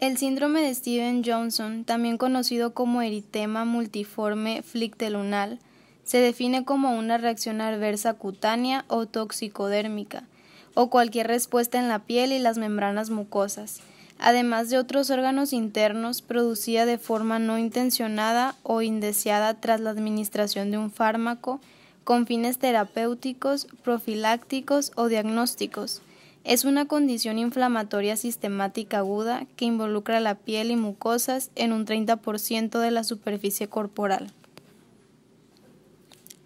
El síndrome de Steven Johnson, también conocido como eritema multiforme flictelunal, se define como una reacción adversa cutánea o toxicodérmica, o cualquier respuesta en la piel y las membranas mucosas, además de otros órganos internos producida de forma no intencionada o indeseada tras la administración de un fármaco con fines terapéuticos, profilácticos o diagnósticos es una condición inflamatoria sistemática aguda que involucra la piel y mucosas en un 30% de la superficie corporal.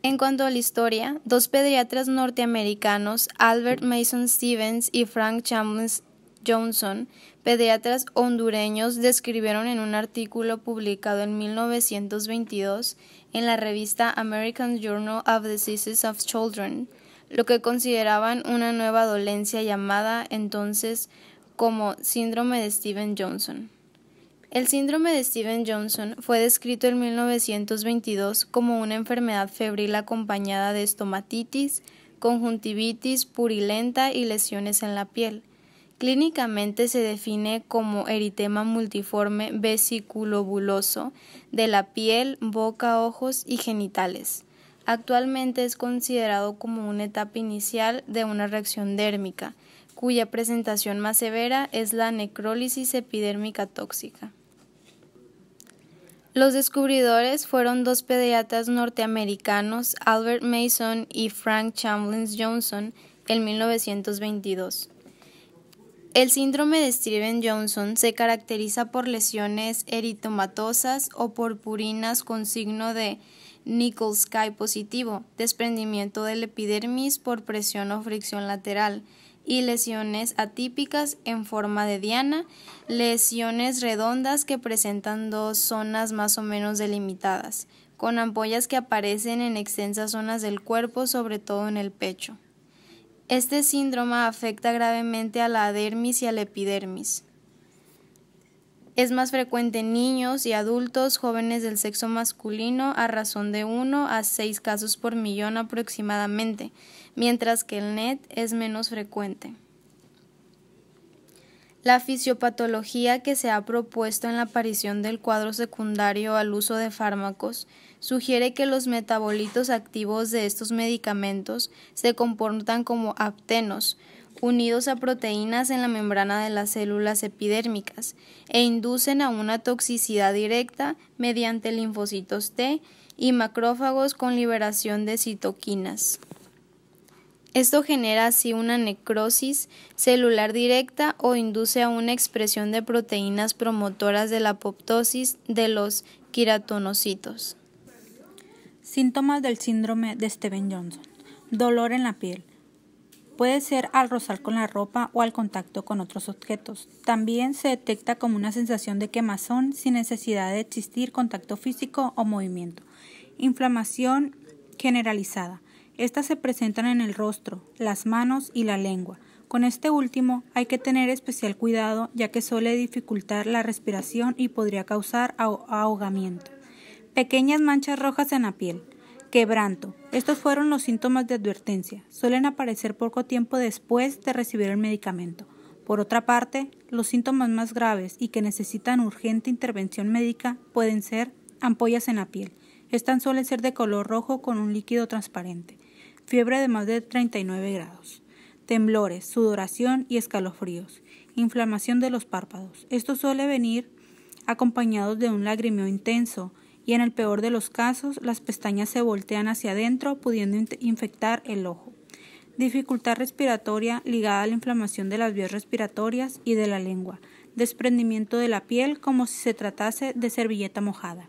En cuanto a la historia, dos pediatras norteamericanos, Albert Mason Stevens y Frank Chambers Johnson, pediatras hondureños, describieron en un artículo publicado en 1922 en la revista American Journal of Diseases of Children lo que consideraban una nueva dolencia llamada entonces como síndrome de Steven Johnson. El síndrome de Steven Johnson fue descrito en 1922 como una enfermedad febril acompañada de estomatitis, conjuntivitis purilenta y lesiones en la piel. Clínicamente se define como eritema multiforme vesiculobuloso de la piel, boca, ojos y genitales. Actualmente es considerado como una etapa inicial de una reacción dérmica, cuya presentación más severa es la necrólisis epidérmica tóxica. Los descubridores fueron dos pediatras norteamericanos, Albert Mason y Frank chamblins Johnson, en 1922. El síndrome de Steven-Johnson se caracteriza por lesiones eritomatosas o purpurinas con signo de nickel sky positivo, desprendimiento del epidermis por presión o fricción lateral y lesiones atípicas en forma de diana, lesiones redondas que presentan dos zonas más o menos delimitadas, con ampollas que aparecen en extensas zonas del cuerpo, sobre todo en el pecho. Este síndrome afecta gravemente a la dermis y al epidermis. Es más frecuente en niños y adultos jóvenes del sexo masculino a razón de 1 a 6 casos por millón aproximadamente, mientras que el NET es menos frecuente. La fisiopatología que se ha propuesto en la aparición del cuadro secundario al uso de fármacos sugiere que los metabolitos activos de estos medicamentos se comportan como aptenos, unidos a proteínas en la membrana de las células epidérmicas e inducen a una toxicidad directa mediante linfocitos T y macrófagos con liberación de citoquinas. Esto genera así una necrosis celular directa o induce a una expresión de proteínas promotoras de la apoptosis de los queratinocitos. Síntomas del síndrome de Steven Johnson. Dolor en la piel puede ser al rozar con la ropa o al contacto con otros objetos. También se detecta como una sensación de quemazón sin necesidad de existir contacto físico o movimiento. Inflamación generalizada. Estas se presentan en el rostro, las manos y la lengua. Con este último hay que tener especial cuidado ya que suele dificultar la respiración y podría causar ahogamiento. Pequeñas manchas rojas en la piel. Quebranto. Estos fueron los síntomas de advertencia. Suelen aparecer poco tiempo después de recibir el medicamento. Por otra parte, los síntomas más graves y que necesitan urgente intervención médica pueden ser ampollas en la piel. Estas suelen ser de color rojo con un líquido transparente. Fiebre de más de 39 grados. Temblores, sudoración y escalofríos. Inflamación de los párpados. Esto suele venir acompañado de un lagrimeo intenso, y en el peor de los casos las pestañas se voltean hacia adentro pudiendo infectar el ojo. Dificultad respiratoria ligada a la inflamación de las vías respiratorias y de la lengua. Desprendimiento de la piel como si se tratase de servilleta mojada.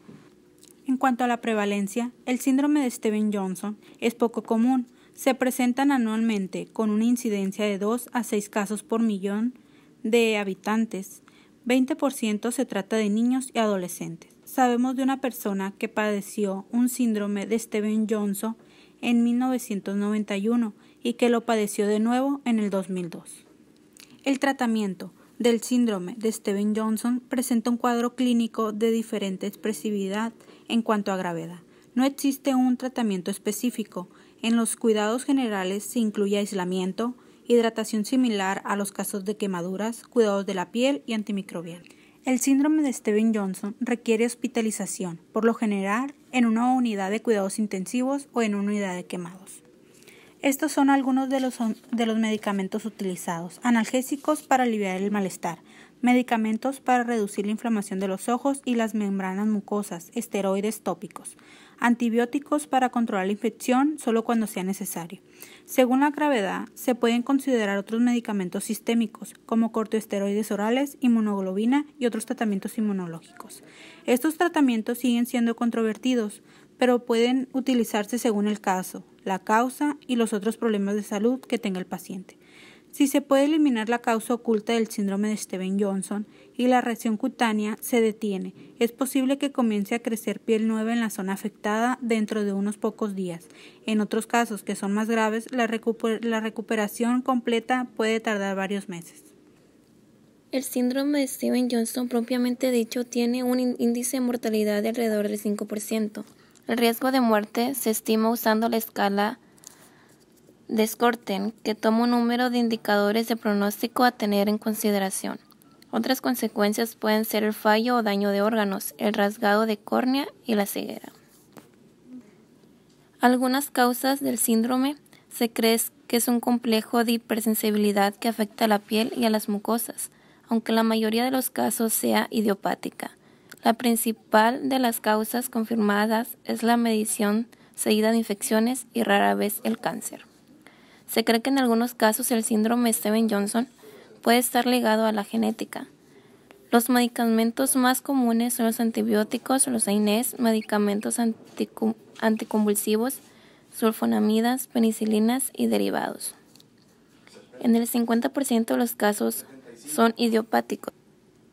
En cuanto a la prevalencia, el síndrome de Steven Johnson es poco común. Se presentan anualmente con una incidencia de 2 a 6 casos por millón de habitantes 20% se trata de niños y adolescentes. Sabemos de una persona que padeció un síndrome de Steven Johnson en 1991 y que lo padeció de nuevo en el 2002. El tratamiento del síndrome de Steven Johnson presenta un cuadro clínico de diferente expresividad en cuanto a gravedad. No existe un tratamiento específico. En los cuidados generales se incluye aislamiento, hidratación similar a los casos de quemaduras, cuidados de la piel y antimicrobial. El síndrome de Steven Johnson requiere hospitalización, por lo general en una unidad de cuidados intensivos o en una unidad de quemados. Estos son algunos de los, de los medicamentos utilizados. Analgésicos para aliviar el malestar, medicamentos para reducir la inflamación de los ojos y las membranas mucosas, esteroides tópicos, antibióticos para controlar la infección solo cuando sea necesario. Según la gravedad, se pueden considerar otros medicamentos sistémicos, como corticosteroides orales, inmunoglobina y otros tratamientos inmunológicos. Estos tratamientos siguen siendo controvertidos, pero pueden utilizarse según el caso, la causa y los otros problemas de salud que tenga el paciente. Si se puede eliminar la causa oculta del síndrome de Steven-Johnson y la reacción cutánea se detiene, es posible que comience a crecer piel nueva en la zona afectada dentro de unos pocos días. En otros casos que son más graves, la, recuperación completa puede tardar varios meses. El síndrome de Steven-Johnson propiamente dicho tiene un índice de mortalidad de alrededor del 5%. El riesgo de muerte se estima usando la escala Descorten que toma un número de indicadores de pronóstico a tener en consideración. Otras consecuencias pueden ser el fallo o daño de órganos, el rasgado de córnea y la ceguera. Algunas causas del síndrome se cree que es un complejo de hipersensibilidad que afecta a la piel y a las mucosas, aunque la mayoría de los casos sea idiopática. La principal de las causas confirmadas es la medición seguida de infecciones y rara vez el cáncer. Se cree que en algunos casos el síndrome Steven-Johnson puede estar ligado a la genética. Los medicamentos más comunes son los antibióticos, los AINES, medicamentos anticonvulsivos, sulfonamidas, penicilinas y derivados. En el 50% de los casos son idiopáticos.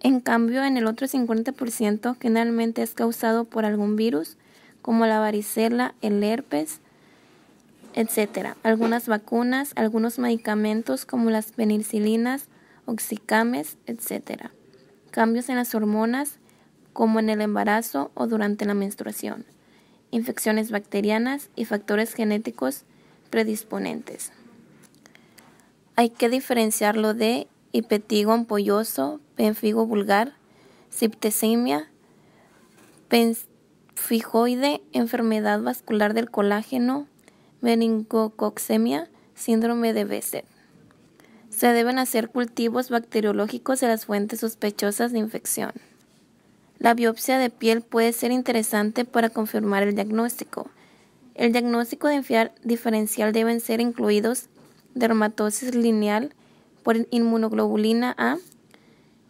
En cambio, en el otro 50% generalmente es causado por algún virus, como la varicela, el herpes, etcétera, Algunas vacunas, algunos medicamentos como las penicilinas, oxicames, etc. Cambios en las hormonas como en el embarazo o durante la menstruación. Infecciones bacterianas y factores genéticos predisponentes. Hay que diferenciarlo de hipetigo ampolloso, penfigo vulgar, ciptesemia, penfijoide, enfermedad vascular del colágeno, meningococcemia, síndrome de Besset. Se deben hacer cultivos bacteriológicos de las fuentes sospechosas de infección. La biopsia de piel puede ser interesante para confirmar el diagnóstico. El diagnóstico de diferencial deben ser incluidos dermatosis lineal por inmunoglobulina A,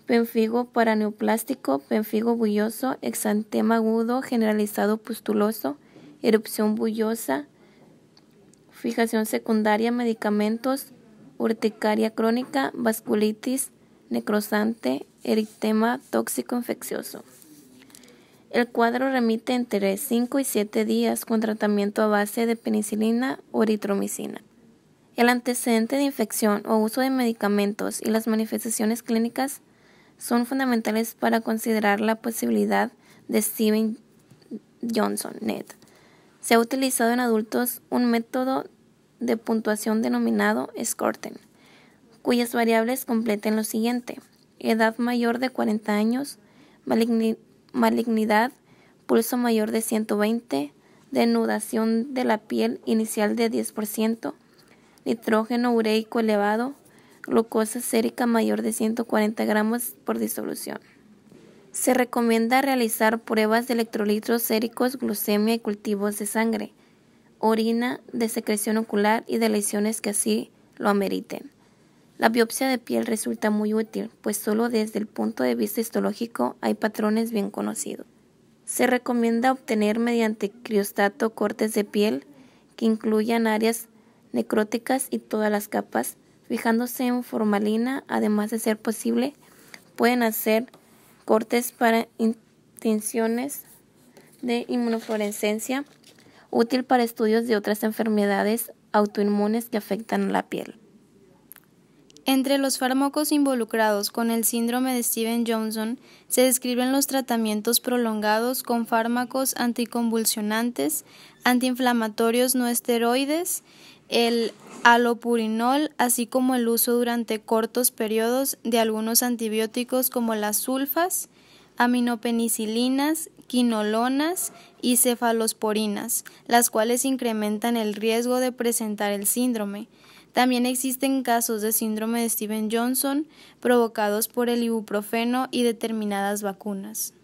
penfigo paraneoplástico, penfigo bulloso, exantema agudo generalizado pustuloso, erupción bullosa, fijación secundaria, medicamentos, urticaria crónica, vasculitis, necrosante, eritema tóxico infeccioso. El cuadro remite entre 5 y 7 días con tratamiento a base de penicilina o eritromicina. El antecedente de infección o uso de medicamentos y las manifestaciones clínicas son fundamentales para considerar la posibilidad de Steven Johnson NET. Se ha utilizado en adultos un método de puntuación denominado Scorten, cuyas variables completen lo siguiente. Edad mayor de 40 años, malignidad, pulso mayor de 120, denudación de la piel inicial de 10%, nitrógeno ureico elevado, glucosa sérica mayor de 140 gramos por disolución. Se recomienda realizar pruebas de electrolitos séricos, glucemia y cultivos de sangre, orina, de secreción ocular y de lesiones que así lo ameriten. La biopsia de piel resulta muy útil, pues solo desde el punto de vista histológico hay patrones bien conocidos. Se recomienda obtener mediante criostato cortes de piel que incluyan áreas necróticas y todas las capas, fijándose en formalina, además de ser posible, pueden hacer cortes para intenciones de inmunofluorescencia, útil para estudios de otras enfermedades autoinmunes que afectan la piel. Entre los fármacos involucrados con el síndrome de Steven Johnson se describen los tratamientos prolongados con fármacos anticonvulsionantes, antiinflamatorios no esteroides, el alopurinol, así como el uso durante cortos periodos de algunos antibióticos como las sulfas, aminopenicilinas, quinolonas y cefalosporinas, las cuales incrementan el riesgo de presentar el síndrome. También existen casos de síndrome de Steven Johnson provocados por el ibuprofeno y determinadas vacunas.